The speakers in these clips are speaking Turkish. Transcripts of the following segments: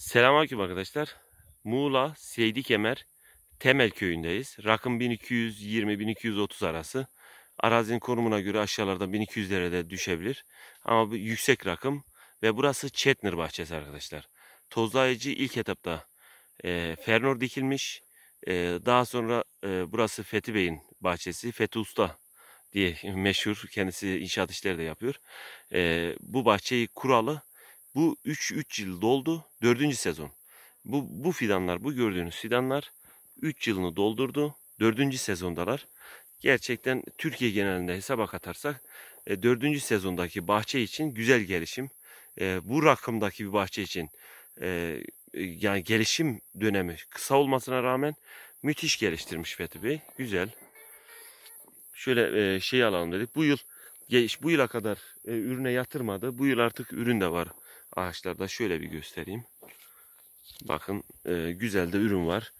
Selamünaleyküm arkadaşlar. Muğla Seydi Kemer Temel köyündeyiz. Rakım 1220-1230 arası. Arazinin konumuna göre aşağılarda 1200 de düşebilir. Ama bu yüksek rakım ve burası Çetnir bahçesi arkadaşlar. Tozlayıcı ilk etapta e, Fernor dikilmiş. E, daha sonra e, burası Fethi Bey'in bahçesi. Fethi Usta diye meşhur. Kendisi inşaat işleri de yapıyor. E, bu bahçeyi kuralı bu 3-3 yıl doldu. 4. sezon. Bu, bu fidanlar, bu gördüğünüz fidanlar 3 yılını doldurdu. 4. sezondalar. Gerçekten Türkiye genelinde hesaba katarsak 4. E, sezondaki bahçe için güzel gelişim. E, bu rakımdaki bir bahçe için e, yani gelişim dönemi kısa olmasına rağmen müthiş geliştirmiş Fethi Bey. Güzel. Şöyle şey alalım dedik. Bu yıl bu yıla kadar ürüne yatırmadı. Bu yıl artık ürün de var Ağaçlarda şöyle bir göstereyim. Bakın e, güzel de ürün var.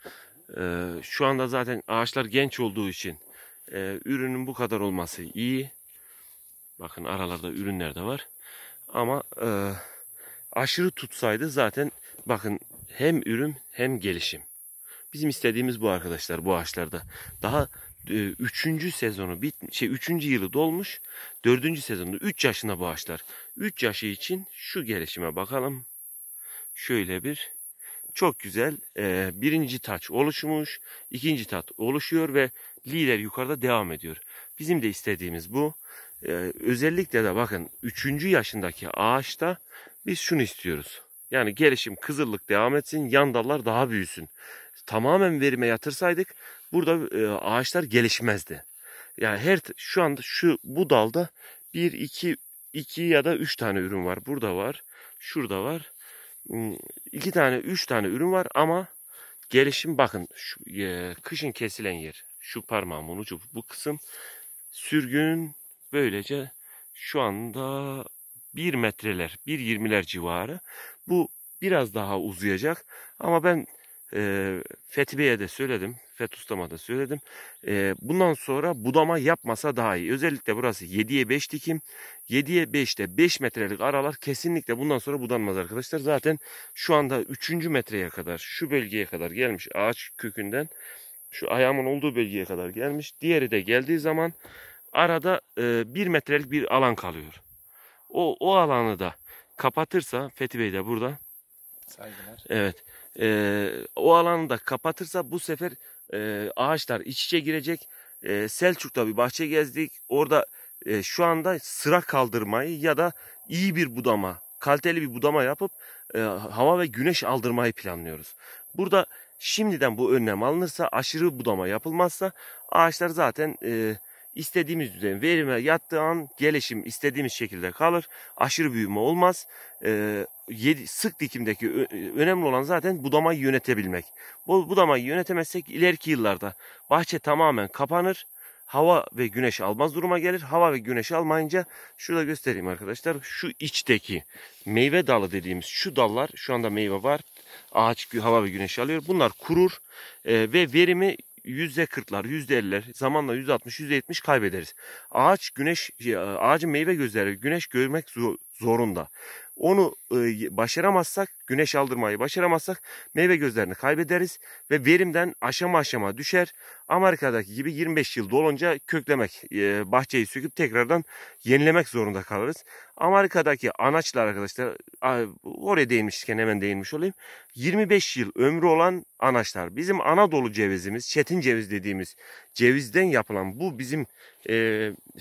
E, şu anda zaten ağaçlar genç olduğu için e, ürünün bu kadar olması iyi. Bakın aralarda ürünler de var. Ama e, aşırı tutsaydı zaten bakın hem ürün hem gelişim. Bizim istediğimiz bu arkadaşlar bu ağaçlarda. Daha e, üçüncü sezonu bit şey üçüncü yılı dolmuş. Dördüncü sezonu üç yaşına bağışlar. Üç yaşı için şu gelişime bakalım. Şöyle bir çok güzel e, birinci taç oluşmuş. ikinci taç oluşuyor ve lider yukarıda devam ediyor. Bizim de istediğimiz bu. E, özellikle de bakın üçüncü yaşındaki ağaçta biz şunu istiyoruz. Yani gelişim kızıllık devam etsin, yan dallar daha büyüsün. Tamamen verime yatırsaydık burada e, ağaçlar gelişmezdi. Yani her şu anda şu bu dalda 1 2 2 ya da 3 tane ürün var. Burada var. Şurada var. 2 hmm, tane 3 tane ürün var ama gelişim bakın şu, e, kışın kesilen yer. Şu parmağımın ucu bu kısım sürgün böylece şu anda 1 metreler, 1.20'ler civarı. Bu biraz daha uzayacak ama ben e, Fethi Bey'e de söyledim. Fetustama'da söyledim. E, bundan sonra budama yapmasa daha iyi. Özellikle burası 7'ye 5 dikim. 7'ye 5'te 5 metrelik aralar kesinlikle bundan sonra budanmaz arkadaşlar. Zaten şu anda 3. metreye kadar şu bölgeye kadar gelmiş ağaç kökünden şu ayağımın olduğu bölgeye kadar gelmiş. Diğeri de geldiği zaman arada e, 1 metrelik bir alan kalıyor. O, o alanı da kapatırsa Fethi Bey de burada. Saygılar. Evet. E, o alanı da kapatırsa bu sefer e, ağaçlar iç içe girecek. E, Selçuk'ta bir bahçe gezdik. Orada e, şu anda sıra kaldırmayı ya da iyi bir budama, kaliteli bir budama yapıp e, hava ve güneş aldırmayı planlıyoruz. Burada şimdiden bu önlem alınırsa, aşırı budama yapılmazsa ağaçlar zaten e, istediğimiz düzen verime yattığı an gelişim istediğimiz şekilde kalır. Aşırı büyüme olmaz. E, sık dikimdeki önemli olan zaten budamayı yönetebilmek. Bu budamayı yönetemezsek ileriki yıllarda bahçe tamamen kapanır. Hava ve güneş almaz duruma gelir. Hava ve güneş almayınca şurada göstereyim arkadaşlar. Şu içteki meyve dalı dediğimiz şu dallar şu anda meyve var. Ağaç hava ve güneş alıyor. Bunlar kurur e, ve verimi %40'lar, %50'ler zamanla %60, %70 kaybederiz. Ağaç güneş ağacın meyve gözleri güneş görmek zorunda. Onu e, başaramazsak, güneş aldırmayı başaramazsak meyve gözlerini kaybederiz ve verimden aşama aşama düşer. Amerika'daki gibi 25 yıl dolunca köklemek, e, bahçeyi söküp tekrardan yenilemek zorunda kalırız. Amerika'daki anaçlar arkadaşlar, oraya değinmişken hemen değinmiş olayım. 25 yıl ömrü olan anaçlar. Bizim Anadolu cevizimiz, çetin ceviz dediğimiz cevizden yapılan bu bizim e,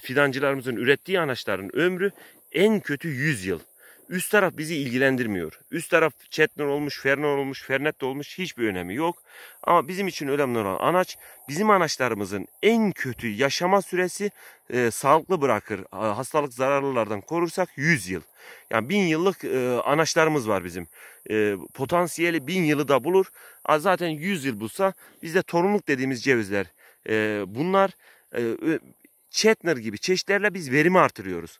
fidancılarımızın ürettiği anaçların ömrü en kötü 100 yıl. Üst taraf bizi ilgilendirmiyor. Üst taraf Chetner olmuş, Ferner olmuş, Fernet de olmuş hiçbir önemi yok. Ama bizim için önemli olan anaç, bizim anaçlarımızın en kötü yaşama süresi e, sağlıklı bırakır. Hastalık zararlılardan korursak 100 yıl. Yani 1000 yıllık e, anaçlarımız var bizim. E, potansiyeli 1000 yılı da bulur. A, zaten 100 yıl bulsa bizde torunluk dediğimiz cevizler. E, bunlar e, Chetner gibi çeşitlerle biz verimi artırıyoruz.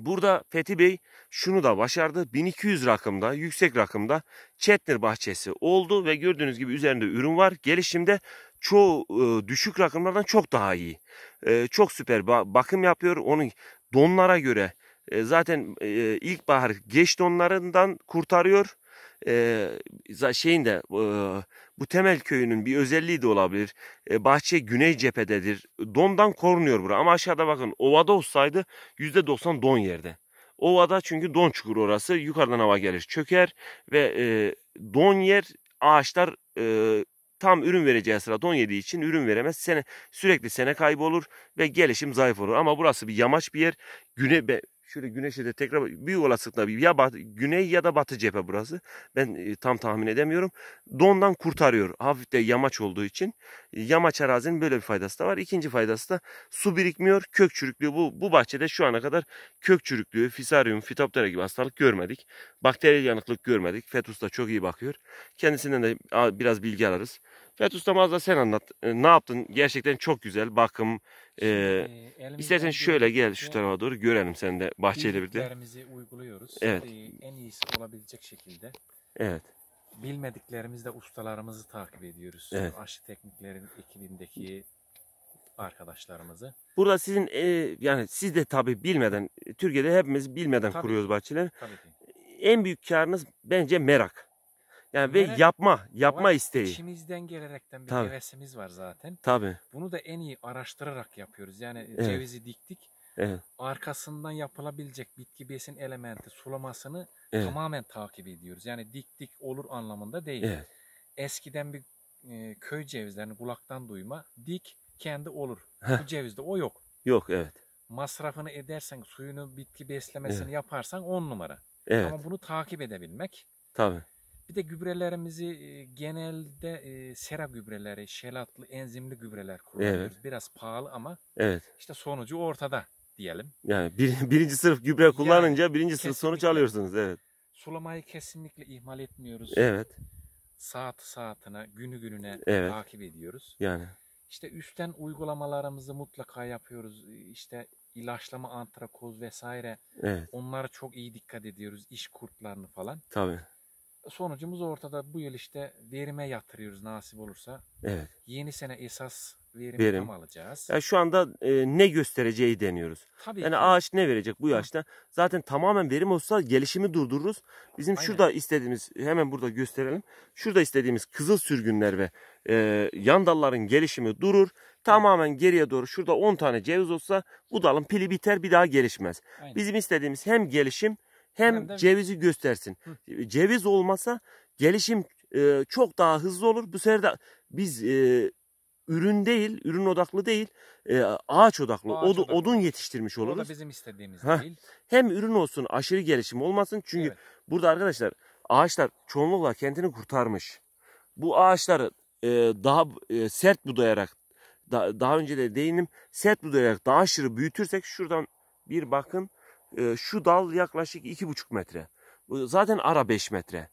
Burada Fethi Bey şunu da başardı. 1200 rakımda, yüksek rakımda Çetnir bahçesi oldu ve gördüğünüz gibi üzerinde ürün var. Gelişimde çoğu e, düşük rakımlardan çok daha iyi. E, çok süper ba bakım yapıyor. Onun donlara göre e, zaten e, ilkbahar geç donlarından kurtarıyor e, şeyin de e, bu temel köyünün bir özelliği de olabilir. E, bahçe güney cephededir. Dondan korunuyor burası ama aşağıda bakın ovada olsaydı %90 don yerde. Ovada çünkü don çukuru orası yukarıdan hava gelir çöker ve e, don yer ağaçlar e, tam ürün vereceği sıra don yediği için ürün veremez. Sene, sürekli sene kaybı olur ve gelişim zayıf olur. Ama burası bir yamaç bir yer. güney Şöyle güneşe de tekrar büyük olasılıkla ya bat, güney ya da batı cephe burası. Ben e, tam tahmin edemiyorum. Dondan kurtarıyor. Hafif de yamaç olduğu için. E, yamaç arazinin böyle bir faydası da var. İkinci faydası da su birikmiyor. Kök çürüklüğü bu, bu bahçede şu ana kadar kök çürüklüğü, fisaryum, fitoptera gibi hastalık görmedik. Bakteriyel yanıklık görmedik. Fetus da çok iyi bakıyor. Kendisinden de biraz bilgi alırız. Fetus da sen anlat. E, ne yaptın? Gerçekten çok güzel. Bakım, ee, istersen şöyle gel şu tarafa doğru görelim sen de bahçeyle birlikte. uyguluyoruz. Evet. en iyisi olabilecek şekilde. Evet. Bilmediklerimizde ustalarımızı takip ediyoruz. Evet. Aşı tekniklerin ekibindeki arkadaşlarımızı. Burada sizin e, yani siz de tabii bilmeden Türkiye'de hepimiz bilmeden tabii. kuruyoruz bahçeleri. Tabii ki. En büyük karınız bence merak. Yani ve yapma, yapma isteği. İçimizden gelerekten bir Tabii. hevesimiz var zaten. Tabii. Bunu da en iyi araştırarak yapıyoruz. Yani e, evet. cevizi diktik. Evet. Arkasından yapılabilecek bitki besin elementi sulamasını evet. tamamen takip ediyoruz. Yani diktik olur anlamında değil. Evet. Eskiden bir e, köy cevizlerini kulaktan duyma. Dik kendi olur. Heh. Bu cevizde o yok. Yok evet. Masrafını edersen, suyunu, bitki beslemesini evet. yaparsan on numara. Evet. Ama bunu takip edebilmek. Tabii. Bir de gübrelerimizi e, genelde e, sera gübreleri, şelatlı, enzimli gübreler kullanıyoruz. Evet. Biraz pahalı ama evet. işte sonucu ortada diyelim. Yani bir, birinci sınıf gübre kullanınca yani, birinci sınıf sonuç alıyorsunuz. Evet. Sulamayı kesinlikle ihmal etmiyoruz. Evet. Saat saatine, günü gününe evet. takip ediyoruz. Yani. İşte üstten uygulamalarımızı mutlaka yapıyoruz. E, işte ilaçlama, antrakoz vesaire. Evet. Onlara çok iyi dikkat ediyoruz. İş kurtlarını falan. Tabii sonucumuz ortada. Bu yıl işte verime yatırıyoruz nasip olursa. Evet. Yeni sene esas verimi Verim. tam alacağız. Yani şu anda e, ne göstereceği deniyoruz. Tabii yani ki. ağaç ne verecek bu yaşta? Hı. Zaten tamamen verim olsa gelişimi durdururuz. Bizim Aynen. şurada istediğimiz hemen burada gösterelim. Şurada istediğimiz kızıl sürgünler ve e, yan dalların gelişimi durur. Tamamen geriye doğru şurada 10 tane ceviz olsa bu dalın pili biter bir daha gelişmez. Aynen. Bizim istediğimiz hem gelişim hem, de... cevizi göstersin. Hı. Ceviz olmasa gelişim e, çok daha hızlı olur. Bu sefer de biz e, ürün değil, ürün odaklı değil, e, ağaç odaklı, ağaç od, odaklı. odun yetiştirmiş oluruz. O da bizim istediğimiz ha. değil. Hem ürün olsun, aşırı gelişim olmasın. Çünkü evet. burada arkadaşlar ağaçlar çoğunlukla kendini kurtarmış. Bu ağaçları e, daha e, sert budayarak, da, daha önce de değindim, sert budayarak daha aşırı büyütürsek şuradan bir bakın ee, şu dal yaklaşık iki buçuk metre. Zaten ara beş metre.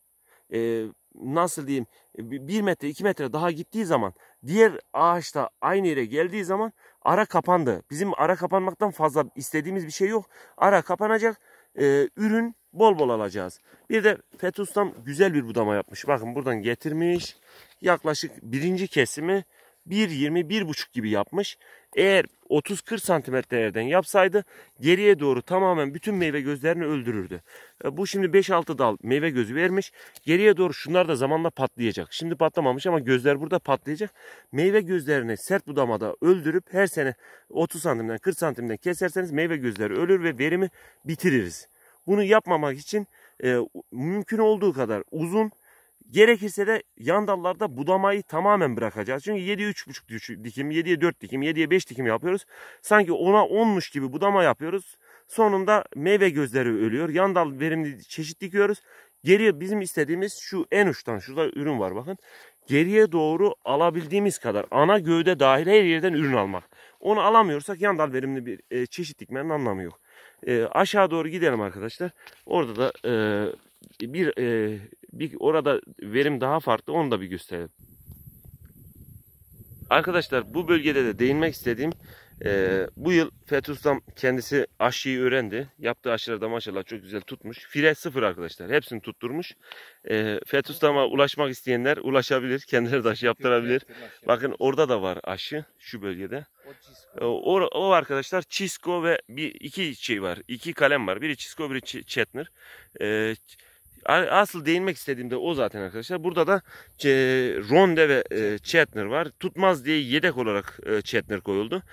Ee, nasıl diyeyim Bir metre iki metre daha gittiği zaman diğer ağaçta aynı yere geldiği zaman ara kapandı. Bizim ara kapanmaktan fazla istediğimiz bir şey yok. Ara kapanacak. Ee, ürün bol bol alacağız. Bir de Fetus'tan güzel bir budama yapmış. Bakın buradan getirmiş. Yaklaşık birinci kesimi 1.20-1.5 gibi yapmış. Eğer 30-40 santimetrelerden yapsaydı geriye doğru tamamen bütün meyve gözlerini öldürürdü. E, bu şimdi 5-6 dal meyve gözü vermiş. Geriye doğru şunlar da zamanla patlayacak. Şimdi patlamamış ama gözler burada patlayacak. Meyve gözlerini sert budamada öldürüp her sene 30 santimden 40 santimden keserseniz meyve gözleri ölür ve verimi bitiririz. Bunu yapmamak için e, mümkün olduğu kadar uzun Gerekirse de yan dallarda budamayı tamamen bırakacağız. Çünkü 7'ye 3,5 dikim, 7'ye 4 dikim, 7'ye 5 dikim yapıyoruz. Sanki 10'a 10'muş gibi budama yapıyoruz. Sonunda meyve gözleri ölüyor. Yan dal verimli çeşit dikiyoruz. Geriye bizim istediğimiz şu en uçtan şurada ürün var bakın. Geriye doğru alabildiğimiz kadar ana gövde dahil her yerden ürün almak. Onu alamıyorsak yan dal verimli bir e, çeşit dikmenin anlamı yok. E, aşağı doğru gidelim arkadaşlar. Orada da e, bir e, bir orada verim daha farklı onu da bir gösterelim. Arkadaşlar bu bölgede de değinmek istediğim e, bu yıl Fetus'tan kendisi aşıyı öğrendi. Yaptığı aşılar da maşallah çok güzel tutmuş. Fire sıfır arkadaşlar. Hepsini tutturmuş. E, Fetus'tan'a ulaşmak isteyenler ulaşabilir. Kendileri de aşı yaptırabilir. Bakın orada da var aşı şu bölgede. E, o, o arkadaşlar Cisco ve bir iki şey var. iki kalem var. Biri Cisco biri Chetner. E, Asıl değinmek istediğim de o zaten arkadaşlar. Burada da e, Ronde ve e, Chetner var. Tutmaz diye yedek olarak e, Chetner koyuldu.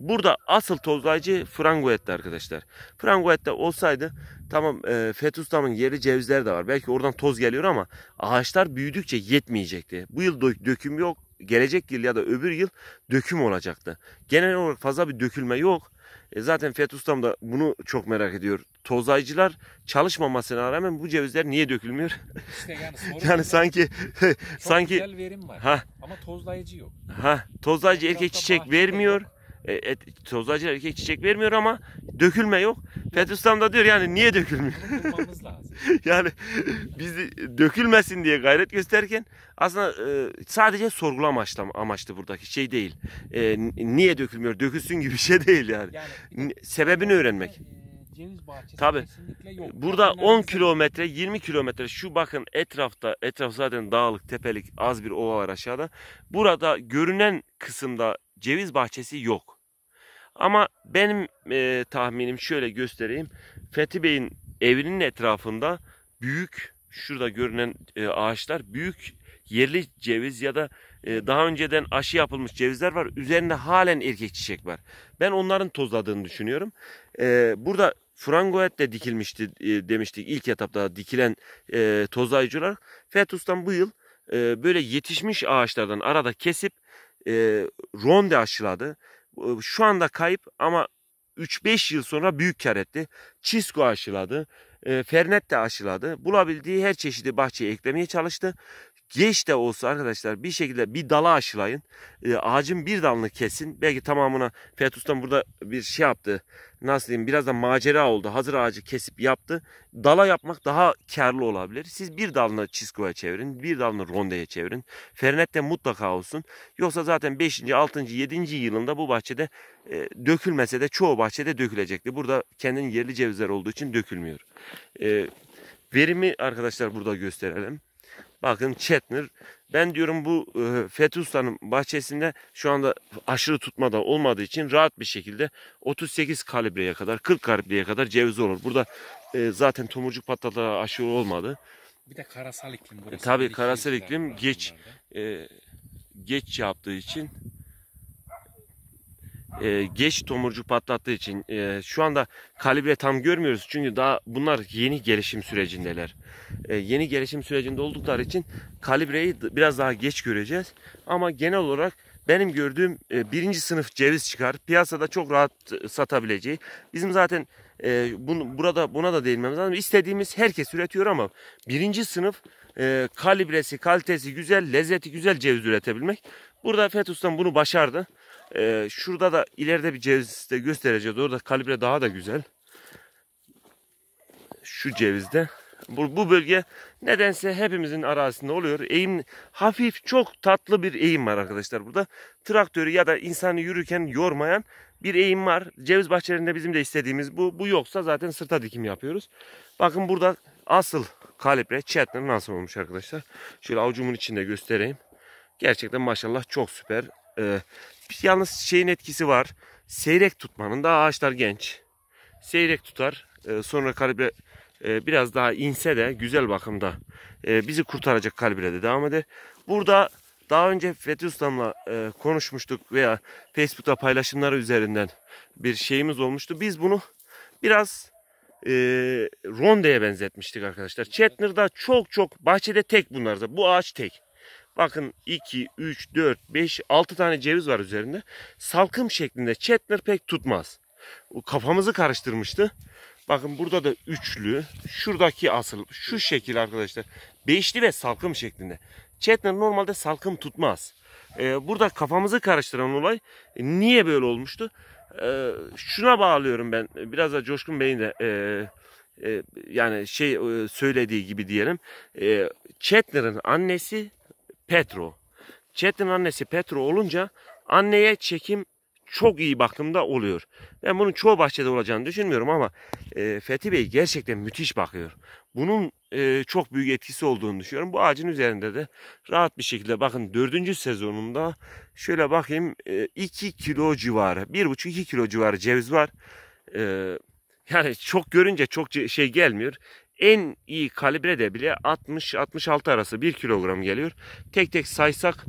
burada asıl tozlayıcı Frangoet'ti arkadaşlar. Frangoet'te olsaydı tamam e, Fetustam'ın yeri cevizler de var. Belki oradan toz geliyor ama ağaçlar büyüdükçe yetmeyecekti. Bu yıl döküm yok. Gelecek yıl ya da öbür yıl döküm olacaktı. Genel olarak fazla bir dökülme yok. E zaten Fiyat Ustam da bunu çok merak ediyor. Tozaycılar çalışmamasına rağmen bu cevizler niye dökülmüyor? İşte yani, yani sanki sanki güzel verim var. Ha. Ama tozlayıcı yok. Ha, tozlayıcı erkek çiçek vermiyor. Yok. E, et, tozacı erkek çiçek vermiyor ama dökülme yok. Fethi da diyor yani niye dökülmüyor? yani biz dökülmesin diye gayret gösterken aslında e, sadece sorgulama amaçlı, amaçlı buradaki şey değil. E, niye dökülmüyor? Dökülsün gibi bir şey değil yani. yani Sebebini öğrenmek. E, Tabi. Burada Zaten 10 kilometre, 20 kilometre şu bakın etrafta, etraf zaten dağlık, tepelik az bir ova var aşağıda. Burada görünen kısımda ceviz bahçesi yok. Ama benim e, tahminim şöyle göstereyim. Fethi Bey'in evinin etrafında büyük şurada görünen e, ağaçlar büyük yerli ceviz ya da e, daha önceden aşı yapılmış cevizler var. Üzerinde halen erkek çiçek var. Ben onların tozladığını düşünüyorum. E, burada Frangoet de dikilmişti e, demiştik ilk etapta dikilen e, tozlayıcı olarak. Fetus'tan bu yıl e, böyle yetişmiş ağaçlardan arada kesip e, ronde aşıladı. Ee, şu anda kayıp ama 3-5 yıl sonra büyük kar etti. Çisko aşıladı. E, fernet de aşıladı. Bulabildiği her çeşidi bahçeye eklemeye çalıştı. Geç de olsa arkadaşlar bir şekilde bir dala aşılayın. E, ağacın bir dalını kesin. Belki tamamına Fetus'tan burada bir şey yaptı. Nasıl diyeyim biraz da macera oldu. Hazır ağacı kesip yaptı. Dala yapmak daha karlı olabilir. Siz bir dalını çizkoya çevirin. Bir dalını rondeye çevirin. Fernet de mutlaka olsun. Yoksa zaten 5. 6. 7. yılında bu bahçede e, dökülmese de çoğu bahçede dökülecekti. Burada kendin yerli cevizler olduğu için dökülmüyor. E, verimi arkadaşlar burada gösterelim. Bakın Çetnir. Ben diyorum bu e, Fethi Usta'nın bahçesinde şu anda aşırı tutmada olmadığı için rahat bir şekilde 38 kalibreye kadar 40 kalibreye kadar ceviz olur. Burada e, zaten tomurcuk patladığı aşırı olmadı. Bir de karasal iklim burası. E, tabii karasal iklim geç e, geç yaptığı için e, geç tomurcu patlattığı için e, şu anda kalibre tam görmüyoruz. Çünkü daha bunlar yeni gelişim sürecindeler. E, yeni gelişim sürecinde oldukları için kalibreyi biraz daha geç göreceğiz. Ama genel olarak benim gördüğüm e, birinci sınıf ceviz çıkar. Piyasada çok rahat e, satabileceği. Bizim zaten e, bunu, burada buna da değinmemiz lazım. İstediğimiz herkes üretiyor ama birinci sınıf e, kalibresi, kalitesi güzel, lezzeti güzel ceviz üretebilmek. Burada Fetus'tan bunu başardı. Ee, şurada da ileride bir cevizde göstereceğiz. Orada kalibre daha da güzel. Şu cevizde. Bu, bu bölge nedense hepimizin arazisinde oluyor. Eğim hafif çok tatlı bir eğim var arkadaşlar burada. Traktörü ya da insanı yürürken yormayan bir eğim var. Ceviz bahçelerinde bizim de istediğimiz bu. Bu yoksa zaten sırta dikim yapıyoruz. Bakın burada asıl kalibre çetler nasıl olmuş arkadaşlar. Şöyle avucumun içinde göstereyim. Gerçekten maşallah çok süper. Ee, Yalnız şeyin etkisi var. Seyrek tutmanın daha ağaçlar genç. Seyrek tutar. E, sonra kalibre e, biraz daha inse de güzel bakımda e, bizi kurtaracak kalibre de devam eder. Burada daha önce Fethi Ustam'la konuşmuştuk veya Facebook'ta paylaşımları üzerinden bir şeyimiz olmuştu. Biz bunu biraz rondeye benzetmiştik arkadaşlar. Chetner'da çok çok bahçede tek bunlar. da. Bu ağaç tek. Bakın 2, 3, 4, 5, 6 tane ceviz var üzerinde. Salkım şeklinde Chetner pek tutmaz. Kafamızı karıştırmıştı. Bakın burada da üçlü. Şuradaki asıl şu şekil arkadaşlar. Beşli ve salkım şeklinde. Chetner normalde salkım tutmaz. Ee, burada kafamızı karıştıran olay e, niye böyle olmuştu? Ee, şuna bağlıyorum ben. Biraz da Coşkun Bey'in de e, e, yani şey e, söylediği gibi diyelim. E, ee, Chetner'ın annesi Petro. Çetin annesi Petro olunca anneye çekim çok iyi bakımda oluyor. Ben bunun çoğu bahçede olacağını düşünmüyorum ama e, Fethi Bey gerçekten müthiş bakıyor. Bunun e, çok büyük etkisi olduğunu düşünüyorum. Bu ağacın üzerinde de rahat bir şekilde bakın dördüncü sezonunda şöyle bakayım e, kilo civarı 1,5-2 kilo civarı ceviz var. E, yani çok görünce çok şey gelmiyor en iyi kalibre de bile 60-66 arası 1 kilogram geliyor. Tek tek saysak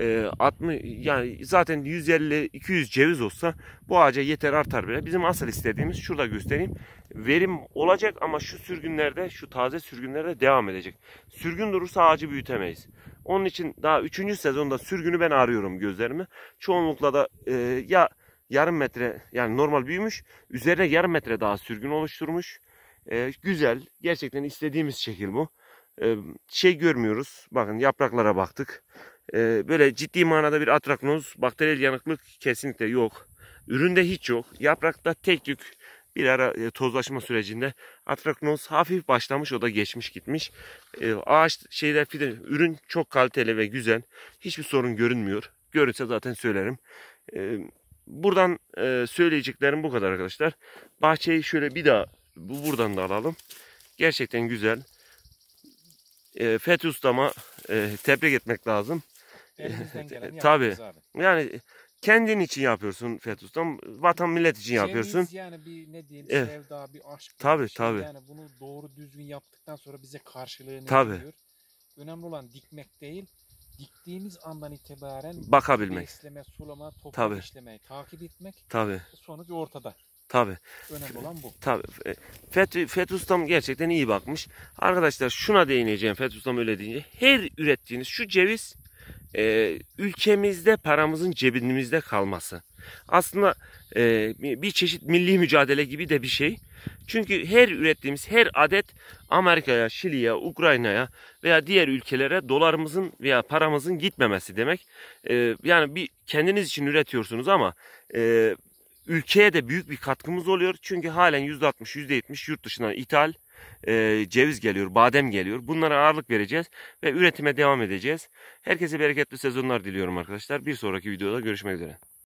e, 60 yani zaten 150-200 ceviz olsa bu ağaca yeter artar bile. Bizim asıl istediğimiz şurada göstereyim. Verim olacak ama şu sürgünlerde şu taze sürgünlerde devam edecek. Sürgün durursa ağacı büyütemeyiz. Onun için daha 3. sezonda sürgünü ben arıyorum gözlerimi. Çoğunlukla da e, ya yarım metre yani normal büyümüş üzerine yarım metre daha sürgün oluşturmuş e, güzel. Gerçekten istediğimiz şekil bu. E, şey görmüyoruz. Bakın yapraklara baktık. E, böyle ciddi manada bir atraknoz, bakteriyel yanıklık kesinlikle yok. Üründe hiç yok. Yaprakta tek yük bir ara tozlaşma sürecinde atraknoz hafif başlamış o da geçmiş gitmiş. E, ağaç şeyler fide ürün çok kaliteli ve güzel. Hiçbir sorun görünmüyor. Görünse zaten söylerim. E, buradan e, söyleyeceklerim bu kadar arkadaşlar. Bahçeyi şöyle bir daha bu buradan da alalım. Gerçekten güzel. E, Fethi Ustama e, tebrik etmek lazım. E, tabi. Yani kendin için yapıyorsun Fethi Ustam. Vatan millet için Cemiz yapıyorsun. yani bir ne diyeyim evet. sevda, bir aşk. Tabi tabi. Şey. Yani bunu doğru düzgün yaptıktan sonra bize karşılığını tabi. veriyor. Önemli olan dikmek değil, diktiğimiz andan itibaren bakabilmek. Besleme, sulama, toprak işlemeyi takip etmek. Tabi. Sonuç ortada. Tabi. Önemli olan bu. Tabi. Fet, Fet gerçekten iyi bakmış. Arkadaşlar şuna değineceğim Fet öyle deyince. Her ürettiğiniz şu ceviz e, ülkemizde paramızın cebimizde kalması. Aslında e, bir çeşit milli mücadele gibi de bir şey. Çünkü her ürettiğimiz her adet Amerika'ya, Şili'ye, Ukrayna'ya veya diğer ülkelere dolarımızın veya paramızın gitmemesi demek. E, yani bir kendiniz için üretiyorsunuz ama e, Ülkeye de büyük bir katkımız oluyor. Çünkü halen %60, %70 yurt dışından ithal e, ceviz geliyor, badem geliyor. Bunlara ağırlık vereceğiz ve üretime devam edeceğiz. Herkese bereketli sezonlar diliyorum arkadaşlar. Bir sonraki videoda görüşmek üzere.